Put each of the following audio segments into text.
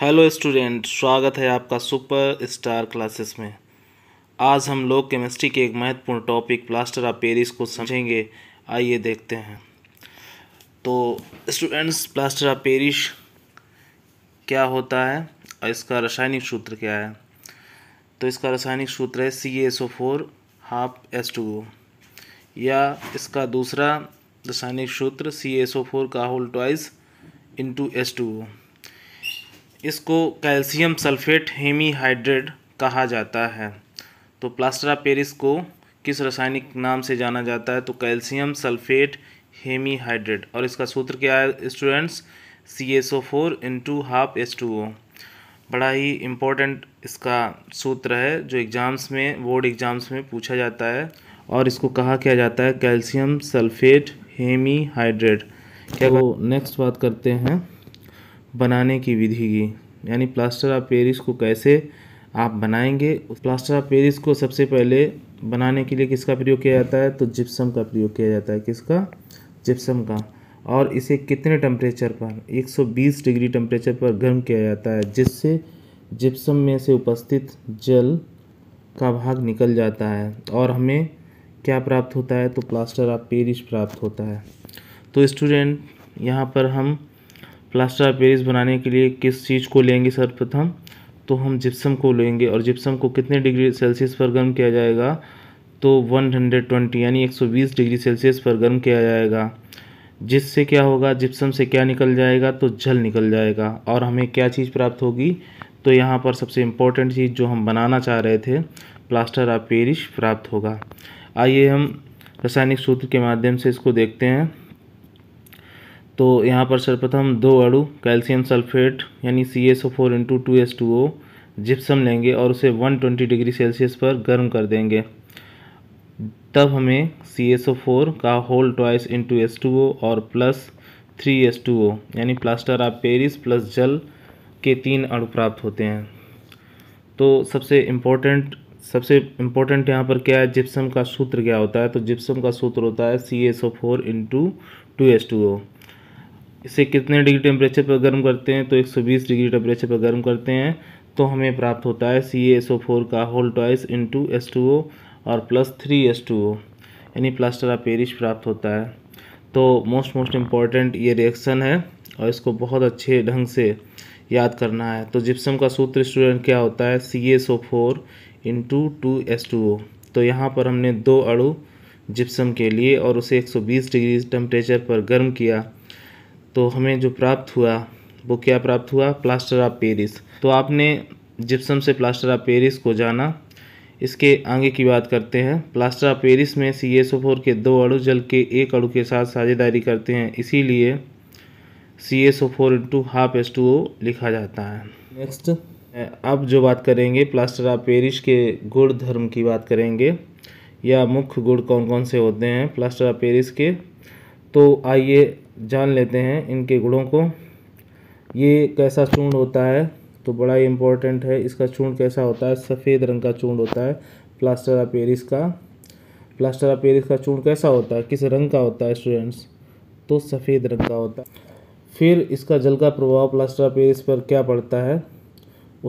hello student स्वागत है आपका सुपर स्टार क्लासेस में आज हम लोग केमिस्ट्री के एक महत्वपूर्ण टॉपिक प्लास्टर ऑफ पेरिस को समझेंगे आइए देखते हैं तो स्टूडेंट्स प्लास्टर ऑफ पेरिस क्या होता है और इसका रासायनिक सूत्र क्या है तो इसका रासायनिक सूत्र है C S O four half S two O या इसका दूसरा रासायनिक सूत्र सी एस ओ फोर का whole twice into S two O इसको कैल्शियम सल्फेट हेमीहाइड्रेट कहा जाता है तो प्लास्टर ऑफ पेरिस को किस रासायनिक नाम से जाना जाता है तो कैल्शियम सल्फेट हेमीहाइड्रेट और इसका सूत्र क्या है students C S O four into half S two O बड़ा ही इम्पोर्टेंट इसका सूत्र है जो एग्ज़ाम्स में बोर्ड एग्ज़ाम्स में पूछा जाता है और इसको कहा क्या जाता है कैल्शियम सल्फेट हेमीहाइड्रेट क्या वो तो नेक्स्ट बात करते हैं बनाने की विधि की यानी प्लास्टर ऑफ पेरिस को कैसे आप बनाएंगे प्लास्टर ऑफ पेरिस को सबसे पहले बनाने के लिए किसका प्रयोग किया जाता है तो जिप्सम का प्रयोग किया जाता है किसका जिप्सम का और इसे कितने टेम्परेचर पर 120 डिग्री टेम्परेचर पर गर्म किया जाता है जिससे जिप्सम में से उपस्थित जल का भाग निकल जाता है और हमें क्या प्राप्त होता है तो प्लास्टर ऑफ पेरिस प्राप्त होता है तो स्टूडेंट यहाँ पर हम प्लास्टर ऑफ पेरिस बनाने के लिए किस चीज़ को लेंगे सर्वप्रथम तो हम जिप्सम को लेंगे और जिप्सम को कितने डिग्री सेल्सियस पर गर्म किया जाएगा तो 120 यानी 120 डिग्री सेल्सियस पर गर्म किया जाएगा जिससे क्या होगा जिप्सम से क्या निकल जाएगा तो जल निकल जाएगा और हमें क्या चीज़ प्राप्त होगी तो यहाँ पर सबसे इम्पोर्टेंट चीज़ जो हम बनाना चाह रहे थे प्लास्टर ऑफ पेरिस प्राप्त होगा आइए हम रासायनिक सूत्र के माध्यम से इसको देखते हैं तो यहाँ पर सर्वप्रथम दो अड़ू कैल्शियम सल्फेट यानी C S O four into two S two O gypsum लेंगे और उसे 120 डिग्री सेल्सियस पर गर्म कर देंगे तब हमें सी एस ओ फोर का whole twice into S two O और plus three S two O यानी प्लास्टर ऑफ पेरिस प्लस जल के तीन अड़ु प्राप्त होते हैं तो सबसे इम्पोर्टेंट सबसे इम्पोर्टेंट यहाँ पर क्या है जिप्सम का सूत्र क्या होता है तो जिप्सम का सूत्र होता है C S O four into two S two O इसे कितने डिग्री टेम्परेचर पर गर्म करते हैं तो 120 डिग्री टेम्परेचर पर गर्म करते हैं तो हमें प्राप्त होता है सी एस ओ फोर का whole in into S two O और plus three S two O यानी प्लास्टर ऑफ पेरिस प्राप्त होता है तो मोस्ट मोस्ट इम्पॉर्टेंट ये रिएक्शन है और इसको बहुत अच्छे ढंग से याद करना है तो जिप्सम का सूत्र स्टूडेंट क्या होता है C S O four into S two O तो यहाँ पर हमने दो अड़ू जिप्सम के लिए और उसे 120 डिग्री टेम्परेचर पर गर्म किया तो हमें जो प्राप्त हुआ वो क्या प्राप्त हुआ प्लास्टर ऑफ पेरिस तो आपने जिप्सम से प्लास्टर ऑफ पेरिस को जाना इसके आगे की बात करते हैं प्लास्टर ऑफ पेरिस में सी एस ओ फोर के दो अड़ु जल के एक अड़ु के साथ साझेदारी करते हैं इसीलिए C S O four into half S two O लिखा जाता है नेक्स्ट अब जो बात करेंगे प्लास्टर ऑफ पेरिस के गुण धर्म की बात करेंगे या मुख्य गुण कौन कौन से होते हैं प्लास्टर ऑफ पेरिस के तो आइए जान लेते हैं इनके गुणों को ये कैसा चूर्ण होता है तो बड़ा ही इम्पोर्टेंट है इसका चूर्ण कैसा होता है सफ़ेद रंग का चूर्ण होता है प्लास्टर ऑफ पेरिस का प्लास्टर ऑफ पेरिस का चूर्ण कैसा होता है किस रंग का होता है स्टूडेंट्स तो सफ़ेद रंग का होता है फिर इसका जल का प्रभाव प्लास्टर ऑफ पेरिस पर क्या पड़ता है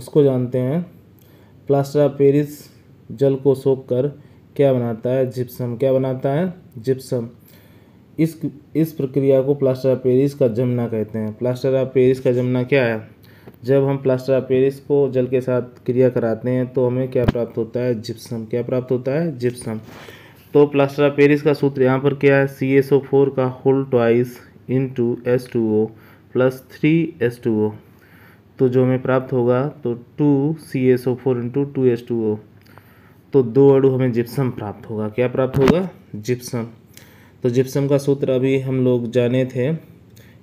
उसको जानते हैं प्लास्टर ऑफ पेरिस जल को सोख कर क्या बनाता है जिप्सम क्या बनाता है जिप्सम इस इस प्रक्रिया को प्लास्टर ऑफ पेरिस का जमना कहते हैं प्लास्टर ऑफ पेरिस का जमना क्या है जब हम प्लास्टर ऑफ पेरिस को जल के साथ क्रिया कराते हैं तो हमें क्या प्राप्त होता है जिप्सम क्या प्राप्त होता है जिप्सम तो प्लास्टर ऑफ पेरिस का सूत्र यहाँ पर क्या है सी एस ओ फोर का whole twice into S two O plus three S two O तो जो हमें प्राप्त होगा तो two C S O four into two S two O तो दो अड़ू हमें जिप्सम प्राप्त होगा क्या प्राप्त होगा जिप्सम तो जिप्सम का सूत्र अभी हम लोग जाने थे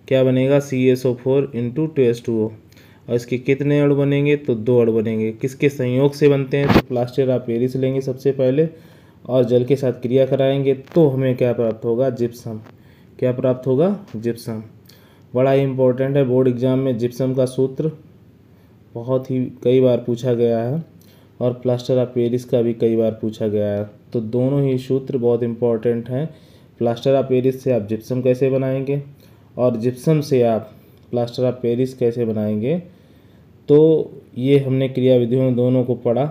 क्या बनेगा C S O four into two S two O और इसके कितने अड़ बनेंगे तो दो अड़ बनेंगे किसके संयोग से बनते हैं तो प्लास्टर आप पेरिस लेंगे सबसे पहले और जल के साथ क्रिया कराएंगे तो हमें क्या प्राप्त होगा जिप्सम क्या प्राप्त होगा जिप्सम बड़ा ही इम्पोर्टेंट है बोर्ड एग्ज़ाम में जिप्सम का सूत्र बहुत ही कई बार पूछा गया है और प्लास्टर ऑफ पेरिस का भी कई बार पूछा गया है तो दोनों ही सूत्र बहुत इम्पोर्टेंट हैं प्लास्टर ऑफ पेरिस से आप जिप्सम कैसे बनाएंगे और जिप्सम से आप प्लास्टर ऑफ पेरिस कैसे बनाएंगे तो ये हमने क्रियाविधियों दोनों को पढ़ा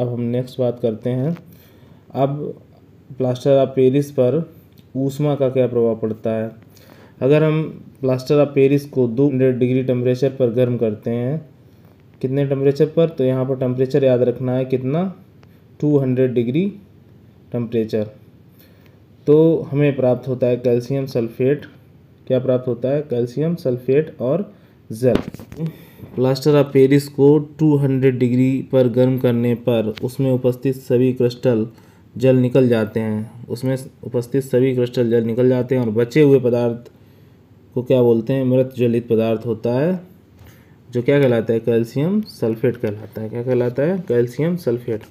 अब हम नेक्स्ट बात करते हैं अब प्लास्टर ऑफ पेरिस पर ऊषमा का क्या प्रभाव पड़ता है अगर हम प्लास्टर ऑफ पेरिस को दो हंड्रेड डिग्री टेम्परेचर पर गर्म करते हैं कितने टेम्परेचर पर तो यहाँ पर टेम्परेचर याद रखना है कितना टू हंड्रेड डिग्री टेम्परेचर तो हमें प्राप्त होता है कैल्शियम सल्फेट क्या प्राप्त होता है कैल्शियम सल्फेट और जल प्लास्टर ऑफ पेरिस को 200 डिग्री पर गर्म करने पर उसमें उपस्थित सभी क्रिस्टल जल निकल जाते हैं उसमें उपस्थित सभी क्रिस्टल जल निकल जाते हैं और बचे हुए पदार्थ को क्या बोलते हैं मृत जलित पदार्थ होता है जो क्या कहलाता है कैल्शियम सल्फेट कहलाता है क्या कहलाता है कैल्शियम सल्फेट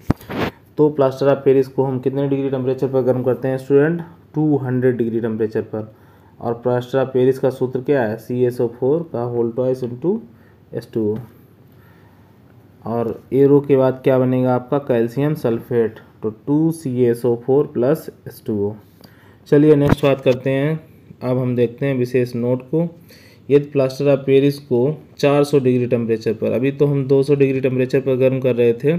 तो प्लास्टर ऑफ पेरिस को हम कितने डिग्री टेम्परेचर पर गर्म करते हैं स्टूडेंट 200 डिग्री टेम्परेचर पर और प्लास्टर ऑफ पेरिस का सूत्र क्या है सी एस ओ फोर का whole twice two S two O और एरो के बाद क्या बनेगा आपका कैल्शियम सल्फेट तो two C S O four plus S two O चलिए नेक्स्ट बात करते हैं अब हम देखते हैं विशेष नोट को यदि प्लास्टर ऑफ पेरिस को 400 डिग्री टेम्परेचर पर अभी तो हम 200 डिग्री टेम्परेचर पर गर्म कर रहे थे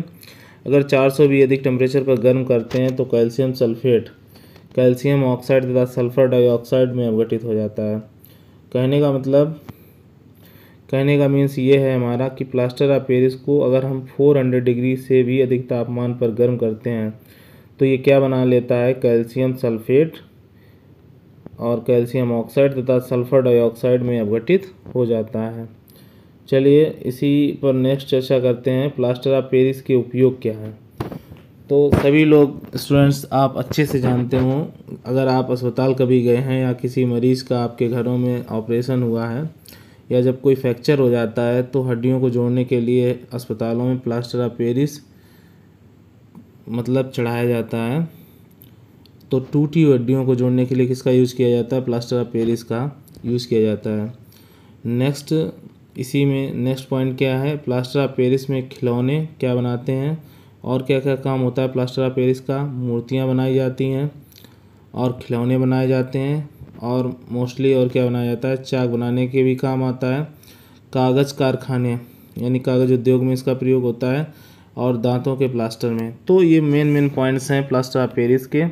अगर 400 भी अधिक टेम्परेचर पर गर्म करते हैं तो कैल्शियम सल्फेट कैल्शियम ऑक्साइड तथा सल्फर डाइऑक्साइड में अवगठित हो जाता है कहने का मतलब कहने का मीन्स ये है हमारा कि प्लास्टर ऑफ पेरिस को अगर हम 400 डिग्री से भी अधिक तापमान पर गर्म करते हैं तो ये क्या बना लेता है कैल्शियम सल्फेट और कैल्शियम ऑक्साइड तथा सल्फर डाइऑक्साइड में अवगठित हो जाता है चलिए इसी पर नेक्स्ट चर्चा करते हैं प्लास्टर ऑफ पेरिस के उपयोग क्या है तो सभी लोग स्टूडेंट्स आप अच्छे से जानते हों अगर आप अस्पताल कभी गए हैं या किसी मरीज़ का आपके घरों में ऑपरेशन हुआ है या जब कोई फ्रैक्चर हो जाता है तो हड्डियों को जोड़ने के लिए अस्पतालों में प्लास्टर ऑफ पेरिस मतलब चढ़ाया जाता है तो टूटी हड्डियों को जोड़ने के लिए किसका यूज़ किया जाता है प्लास्टर ऑफ पेरिस का यूज़ किया जाता है नेक्स्ट इसी में नेक्स्ट पॉइंट क्या है प्लास्टर ऑफ पेरिस में खिलौने क्या बनाते हैं और क्या क्या काम होता है प्लास्टर ऑफ पेरिस का मूर्तियाँ बनाई जाती हैं और खिलौने बनाए जाते हैं और मोस्टली और क्या बनाया जाता है चाक बनाने के भी काम आता है कागज़ कारखाने यानी कागज़ उद्योग में इसका प्रयोग होता है और दांतों के प्लास्टर में तो ये मेन मेन पॉइंट्स हैं प्लास्टर ऑफ पेरिस के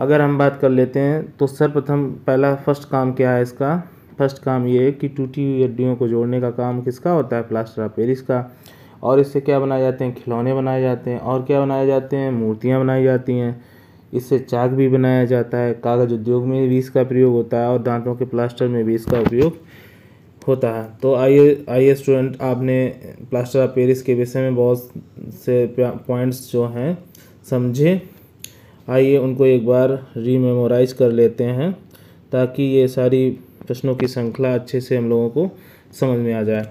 अगर हम बात कर लेते हैं तो सर्वप्रथम पहला फर्स्ट काम क्या है इसका फर्स्ट काम ये है कि टूटी हुई हड्डियों को जोड़ने का काम किसका होता है प्लास्टर ऑफ पेरिस का और इससे क्या बनाए जाते हैं खिलौने बनाए जाते हैं और क्या बनाए जाते हैं मूर्तियाँ बनाई जाती हैं इससे चाक भी बनाया जाता है कागज़ उद्योग में भी इसका प्रयोग होता है और दांतों के प्लास्टर में भी इसका उपयोग होता है तो आइए आइए स्टूडेंट आपने प्लास्टर ऑफ पेरिस के विषय में बहुत से पॉइंट्स जो हैं समझे आइए उनको एक बार रीमेमोराइज कर लेते हैं ताकि ये सारी प्रश्नों की श्रृंखला अच्छे से हम लोगों को समझ में आ जाए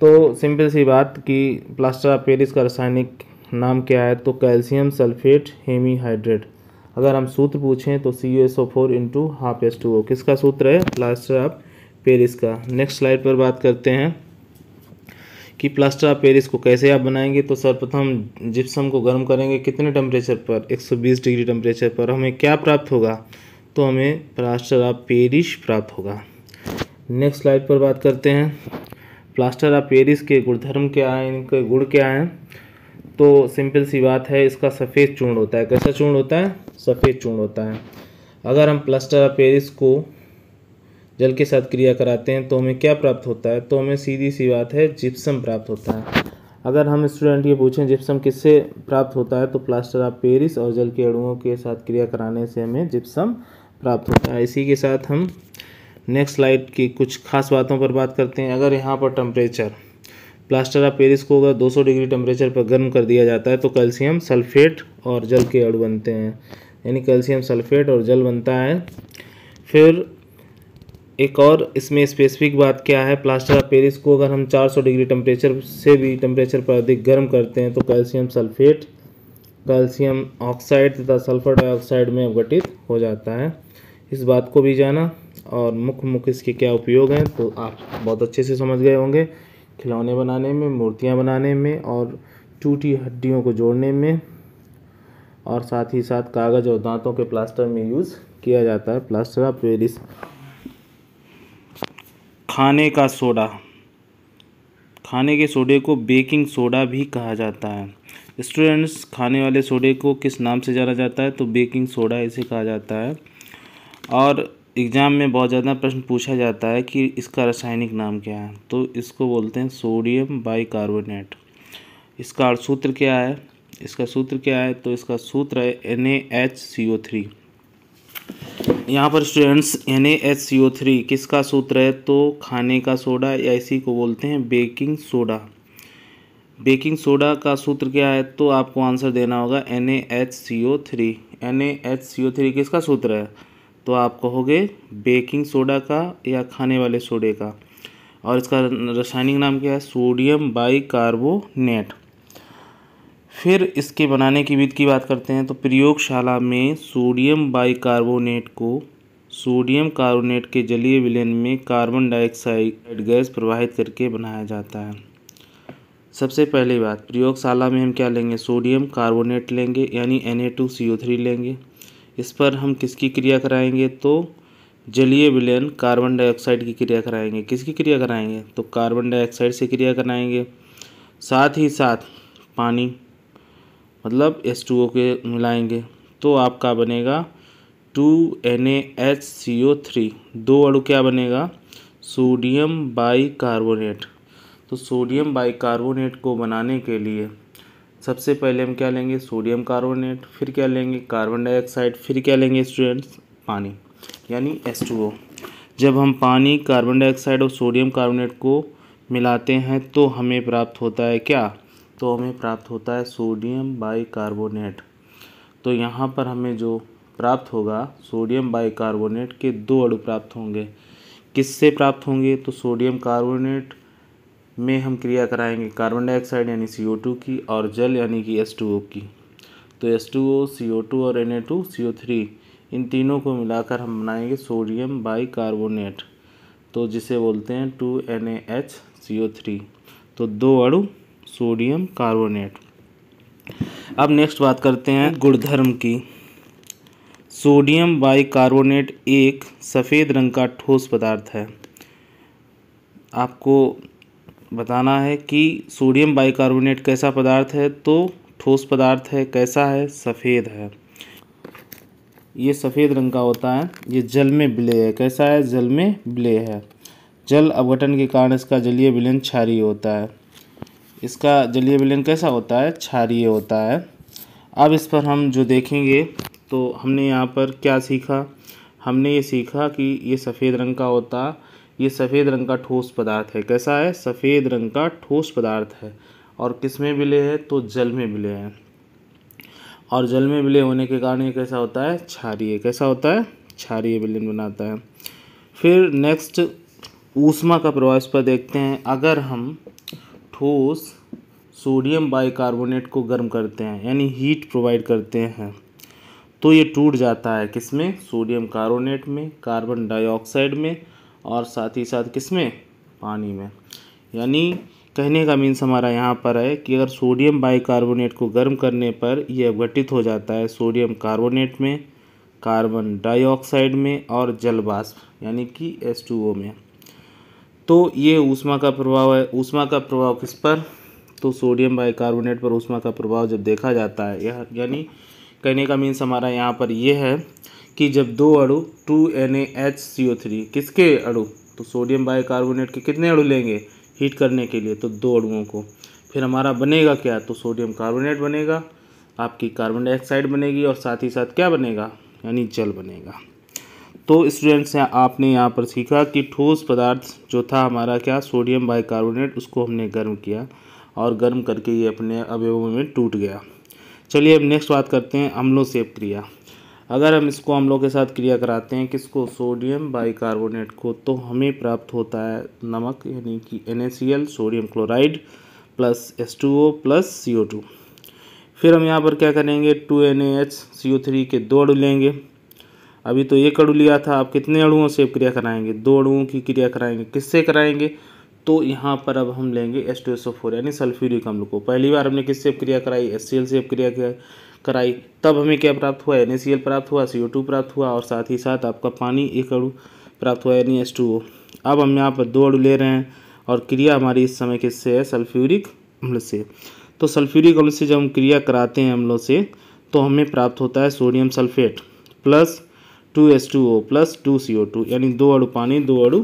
तो सिंपल सी बात कि प्लास्टर ऑफ पेरिस का रासायनिक नाम क्या है तो कैल्शियम सल्फेट हेमीहाइड्रेट अगर हम सूत्र पूछें तो C U S O four into half S two O किसका सूत्र है प्लास्टर ऑफ पेरिस का नेक्स्ट स्लाइड पर बात करते हैं कि प्लास्टर ऑफ पेरिस को कैसे आप बनाएंगे तो सर्वप्रथम जिप्सम को गर्म करेंगे कितने टेम्परेचर पर 120 डिग्री टेम्परेचर पर हमें क्या प्राप्त होगा तो हमें प्लास्टर ऑफ पेरिस प्राप्त होगा नेक्स्ट स्लाइड पर बात करते हैं प्लास्टर ऑफ पेरिस के गुणधर्म क्या हैं इनके गुण क्या हैं तो सिंपल सी बात है इसका सफ़ेद चूर्ण होता है कैसा चूर्ण होता है सफ़ेद चूर्ण होता है अगर हम प्लास्टर ऑफ पेरिस को जल के साथ क्रिया कराते हैं तो हमें क्या प्राप्त होता है तो हमें सीधी सी बात है जिप्सम प्राप्त होता है अगर हम स्टूडेंट ये पूछें जिप्सम किससे प्राप्त होता है तो प्लास्टर ऑफ पेरिस और जल के अड़ुओं के साथ क्रिया कराने से हमें जिप्सम प्राप्त होता है इसी के साथ हम नेक्स्ट स्लाइड की कुछ खास बातों पर बात करते हैं अगर यहाँ पर टम्परेचर प्लास्टर ऑफ पेरिस को अगर 200 डिग्री टेम्परेचर पर गर्म कर दिया जाता है तो कैल्शियम सल्फेट और जल के अड़ बनते हैं यानी कैल्शियम सल्फेट और जल बनता है फिर एक और इसमें स्पेसिफिक बात क्या है प्लास्टर ऑफ पेरिस को अगर हम 400 डिग्री टेम्परेचर से भी टेम्परेचर पर अधिक गर्म करते हैं तो कैल्शियम सल्फेट कैल्शियम ऑक्साइड तथा सल्फर डाइऑक्साइड में अवगठित हो जाता है इस बात को भी जाना और मुख्य मुख्य इसके क्या उपयोग हैं तो आप बहुत अच्छे से समझ गए होंगे खिलौने बनाने में मूर्तियाँ बनाने में और टूटी हड्डियों को जोड़ने में और साथ ही साथ कागज़ और दांतों के प्लास्टर में यूज़ किया जाता है प्लास्टर ऑफ पेरिस खाने का सोडा खाने के सोडे को बेकिंग सोडा भी कहा जाता है स्टूडेंट्स खाने वाले सोडे को किस नाम से जाना जाता है तो बेकिंग सोडा इसे कहा जाता है और एग्ज़ाम में बहुत ज़्यादा प्रश्न पूछा जाता है कि इसका रासायनिक नाम क्या है तो इसको बोलते हैं सोडियम बाइकार्बोनेट इसका सूत्र क्या है इसका सूत्र क्या है तो इसका सूत्र है N A H C O three यहाँ पर students N A H C O three किसका सूत्र है तो खाने का सोडा या इसी को बोलते हैं बेकिंग सोडा बेकिंग सोडा का सूत्र क्या है तो आपको आंसर देना होगा N A H C O three N A H C O three किसका सूत्र है तो आप कहोगे बेकिंग सोडा का या खाने वाले सोडे का और इसका रासायनिक नाम क्या है सोडियम बाइकार्बोनेट फिर इसके बनाने की विधि की बात करते हैं तो प्रयोगशाला में सोडियम बाइकार्बोनेट को सोडियम कार्बोनेट के जलीय विलयन में कार्बन डाइऑक्साइड गैस प्रवाहित करके बनाया जाता है सबसे पहली बात प्रयोगशाला में हम क्या लेंगे सोडियम कार्बोनेट लेंगे यानी Na2CO3 लेंगे इस पर हम किसकी क्रिया कराएंगे तो जलीय विलयन कार्बन डाइऑक्साइड की क्रिया कराएंगे किसकी क्रिया कराएंगे तो कार्बन डाइऑक्साइड से क्रिया कराएंगे साथ ही साथ पानी मतलब एस टू ओ के मिलाएंगे तो आपका बनेगा two N A H C O three दो अड़ू क्या बनेगा सोडियम बाई कार्बोनेट तो सोडियम बाई कार्बोनेट को बनाने के लिए सबसे पहले हम क्या लेंगे सोडियम कार्बोनेट फिर क्या लेंगे कार्बन डाइऑक्साइड फिर क्या लेंगे स्टूडेंट्स पानी यानी एस जब हम पानी कार्बन डाइऑक्साइड और सोडियम कार्बोनेट को मिलाते हैं तो हमें प्राप्त होता है क्या तो हमें प्राप्त होता है सोडियम बाई कार्बोनेट तो यहाँ पर हमें जो प्राप्त होगा सोडियम बाई कार्बोनेट के दो अड़ु प्राप्त होंगे किससे प्राप्त होंगे तो सोडियम कार्बोनेट में हम क्रिया कराएंगे कार्बन डाइऑक्साइड यानी सी ओ टू की और जल यानी कि एस टू ओ की तो S two O C O two और N A two C O three इन तीनों को मिलाकर हम बनाएंगे सोडियम बाई कार्बोनेट तो जिसे बोलते हैं two N A H C O three तो दो अड़ु सोडियम कार्बोनेट अब नेक्स्ट बात करते हैं गुणधर्म की सोडियम बाई कार्बोनेट एक सफ़ेद रंग का ठोस पदार्थ है आपको बताना है कि सोडियम बाइकार्बोनेट कैसा पदार्थ है तो ठोस पदार्थ है कैसा है सफ़ेद है ये सफ़ेद रंग का होता है ये जल में बिले है कैसा है जल में बिले है जल अवघटन के कारण इसका जलीय विलयन क्षारीय होता है इसका जलीय विलयन कैसा होता है क्षारीय होता है अब इस पर हम जो देखेंगे तो हमने यहाँ पर क्या सीखा हमने ये सीखा कि ये सफ़ेद रंग का होता ये सफ़ेद रंग का ठोस पदार्थ है कैसा है सफ़ेद रंग का ठोस पदार्थ है और किस में मिले है तो जल में मिले हैं और जल में विलय होने के कारण ये कैसा होता है क्षारिय कैसा होता है क्षारिय विलयन बनाता है फिर नेक्स्ट ऊष्मा का प्रवाह इस पर देखते हैं अगर हम ठोस सोडियम बाइकार्बोनेट को गर्म करते हैं यानी हीट प्रोवाइड करते हैं तो ये टूट जाता है किसमें सोडियम कार्बोनेट में कार्बन डाइऑक्साइड में और साथ ही साथ किस में पानी में यानी कहने का मीन्स हमारा यहाँ पर है कि अगर सोडियम बाइकार्बोनेट को गर्म करने पर यह अवघटित हो जाता है सोडियम कार्बोनेट में कार्बन डाइऑक्साइड में और जल बाष्प यानी कि एस में तो ये ऊष्मा का प्रभाव है ऊष्मा का प्रभाव किस पर तो सोडियम बाइकार्बोनेट पर ऊष्मा का प्रभाव जब देखा जाता है यह यानी कहने का मीन्स हमारा यहाँ पर यह है कि जब दो अड़ु two N A H C O three किसके अड़ु तो सोडियम बाइकार्बोनेट के कितने अड़ु लेंगे हीट करने के लिए तो दो अड़ुओं को फिर हमारा बनेगा क्या तो सोडियम कार्बोनेट बनेगा आपकी कार्बन डाइऑक्साइड बनेगी और साथ ही साथ क्या बनेगा यानी जल बनेगा तो स्टूडेंट्स आपने यहाँ पर सीखा कि ठोस पदार्थ जो था हमारा क्या सोडियम बाइकार्बोनेट उसको हमने गर्म किया और गर्म करके ये अपने अवयवों में टूट गया चलिए अब नेक्स्ट बात करते हैं अम्लों से क्रिया अगर हम इसको अम्लों के साथ क्रिया कराते हैं किसको सोडियम बाइकार्बोनेट को तो हमें प्राप्त होता है नमक यानी कि N sodium chloride plus S two O plus C O two फिर हम यहाँ पर क्या करेंगे two N H C O three के दो अड़ू लेंगे अभी तो एक अणु लिया था आप कितने अड़ुओं से क्रिया कराएंगे दो अड़ुओं की क्रिया कराएंगे किससे कराएंगे तो यहाँ पर अब हम लेंगे S two S O four यानी सल्फ्यूरिक अम्ल को पहली बार हमने किससे क्रिया कराई एस सी एल से क्रिया कराई कराई तब हमें क्या प्राप्त हुआ एन प्राप्त हुआ सी प्राप्त हुआ और साथ ही साथ आपका पानी एक अड़ू प्राप्त हुआ यानी एस अब हम यहाँ पर दो अड़ू ले रहे हैं और क्रिया हमारी इस समय किससे है सल्फ्यूरिक अम्ल से तो सल्फ्यूरिक अम्ल से जब हम क्रिया कराते हैं अम्लों से तो हमें प्राप्त होता है sodium sulphate plus two S two O plus two C O two यानी दो अड़ू पानी दो अड़ू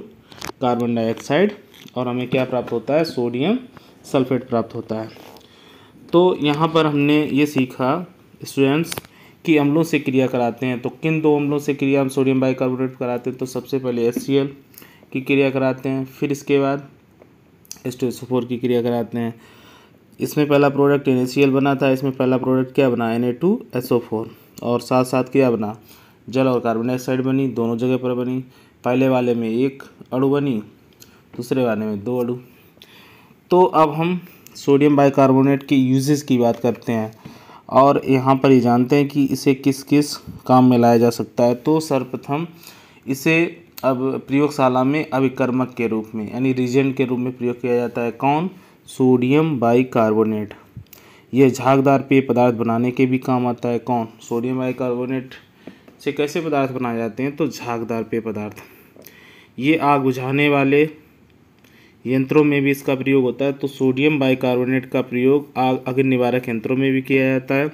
कार्बन डाइऑक्साइड और हमें क्या प्राप्त होता है सोडियम सल्फेट प्राप्त होता है तो यहाँ पर हमने ये सीखा स्टूडेंट्स कि अम्लों से क्रिया कराते हैं तो किन दो अम्लों से क्रिया हम सोडियम बाइकार्बोनेट कराते हैं तो सबसे पहले एस की क्रिया कराते हैं फिर इसके बाद एस की क्रिया कराते हैं इसमें पहला प्रोडक्ट एन बना था इसमें पहला प्रोडक्ट क्या बना एन और साथ साथ क्या बना जल और कार्बन डाइऑक्साइड बनी दोनों जगह पर बनी पहले वाले में एक अड़ू बनी दूसरे वाले में दो अड़ू तो अब हम सोडियम बाइकार्बोनेट की यूजेस की बात करते हैं और यहाँ पर ये जानते हैं कि इसे किस किस काम में लाया जा सकता है तो सर्वप्रथम इसे अब प्रयोगशाला में अभिकर्मक के रूप में यानी रिजेंट के रूप में प्रयोग किया जाता है कौन सोडियम बाइकार्बोनेट यह झागदार पेय पदार्थ बनाने के भी काम आता है कौन सोडियम बाइकार्बोनेट से कैसे पदार्थ बनाए जाते हैं तो झागदार पेय पदार्थ ये आग बुझाने वाले यंत्रों में भी इसका प्रयोग होता है तो सोडियम बाइकार्बोनेट का प्रयोग आग अग्नि निवारक यंत्रों में भी किया जाता है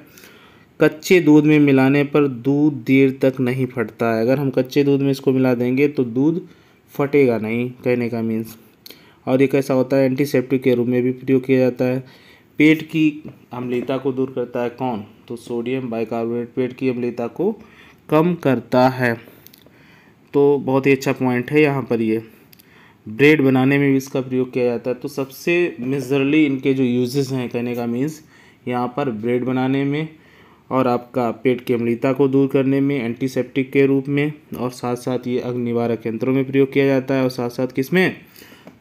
कच्चे दूध में मिलाने पर दूध देर तक नहीं फटता है अगर हम कच्चे दूध में इसको मिला देंगे तो दूध फटेगा नहीं कहने का मीन्स और ये कैसा होता है एंटीसेप्टिक के रूप में भी प्रयोग किया जाता है पेट की अम्लीयता को दूर करता है कौन तो सोडियम बाइकार्बोनेट पेट की अम्लीयता को कम करता है तो बहुत ही अच्छा पॉइंट है यहाँ पर ये ब्रेड बनाने में भी इसका प्रयोग किया जाता है तो सबसे मेजरली इनके जो यूजेस हैं कहने का मीन्स यहाँ पर ब्रेड बनाने में और आपका पेट की अम्लीता को दूर करने में एंटीसेप्टिक के रूप में और साथ साथ ये अग्नि निवारक यंत्रों में प्रयोग किया जाता है और साथ साथ किस में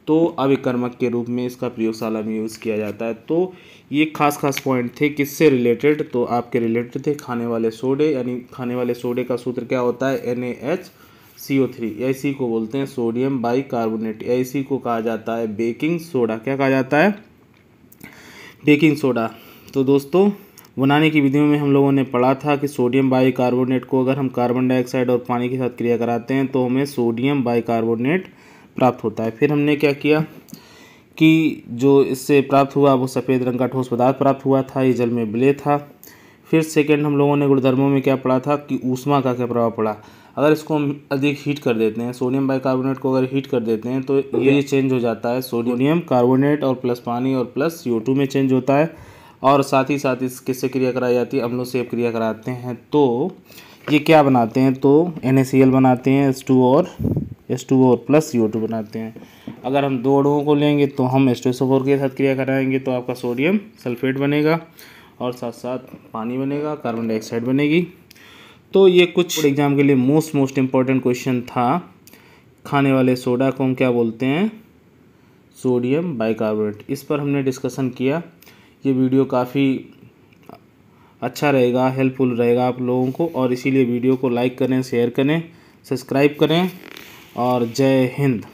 तो अभिकर्मक के रूप में इसका प्रयोगशाला में यूज़ किया जाता है तो ये खास खास पॉइंट थे किससे रिलेटेड तो आपके रिलेटेड थे खाने वाले सोडे यानी खाने वाले सोडे का सूत्र क्या होता है N A H C O three इसी को बोलते हैं सोडियम बाई कार्बोनेट इसी को कहा जाता है बेकिंग सोडा क्या कहा जाता है बेकिंग सोडा तो दोस्तों बनाने की विधियों में हम लोगों ने पढ़ा था कि सोडियम बाई कार्बोनेट को अगर हम कार्बन डाइऑक्साइड और पानी के साथ क्रिया कराते हैं तो हमें सोडियम बाई कार्बोनेट प्राप्त होता है फिर हमने क्या किया कि जो इससे प्राप्त हुआ वो सफ़ेद रंग का ठोस पदार्थ प्राप्त हुआ था ये जल में बिले था फिर सेकेंड हम लोगों ने गुणधर्मों में क्या पढ़ा था कि ऊष्मा का क्या प्रभाव पड़ा अगर इसको हम अधिक हीट कर देते हैं सोडियम बाइकार्बोनेट को अगर हीट कर देते हैं तो ये चेंज हो जाता है सोडियम कार्बोनेट और प्लस पानी और प्लस सी में चेंज होता है और साथ ही साथ इस किससे क्रिया कराई जाती है अम्लों से क्रिया कराते हैं तो ये क्या बनाते हैं तो एन बनाते हैं एस और एस टू और प्लस सी टू बनाते हैं अगर हम दो अड़ुओं को लेंगे तो हम एस्टोसोफोर के साथ क्रिया कराएंगे तो आपका सोडियम सल्फेट बनेगा और साथ साथ पानी बनेगा कार्बन डाइऑक्साइड बनेगी तो ये कुछ एग्ज़ाम के लिए मोस्ट मोस्ट इम्पॉर्टेंट क्वेश्चन था खाने वाले सोडा को हम क्या बोलते हैं सोडियम बाइकार्बोनेट इस पर हमने डिस्कशन किया ये वीडियो काफ़ी अच्छा रहेगा हेल्पफुल रहेगा आप लोगों को और इसीलिए वीडियो को लाइक करें शेयर करें सब्सक्राइब करें और जय हिंद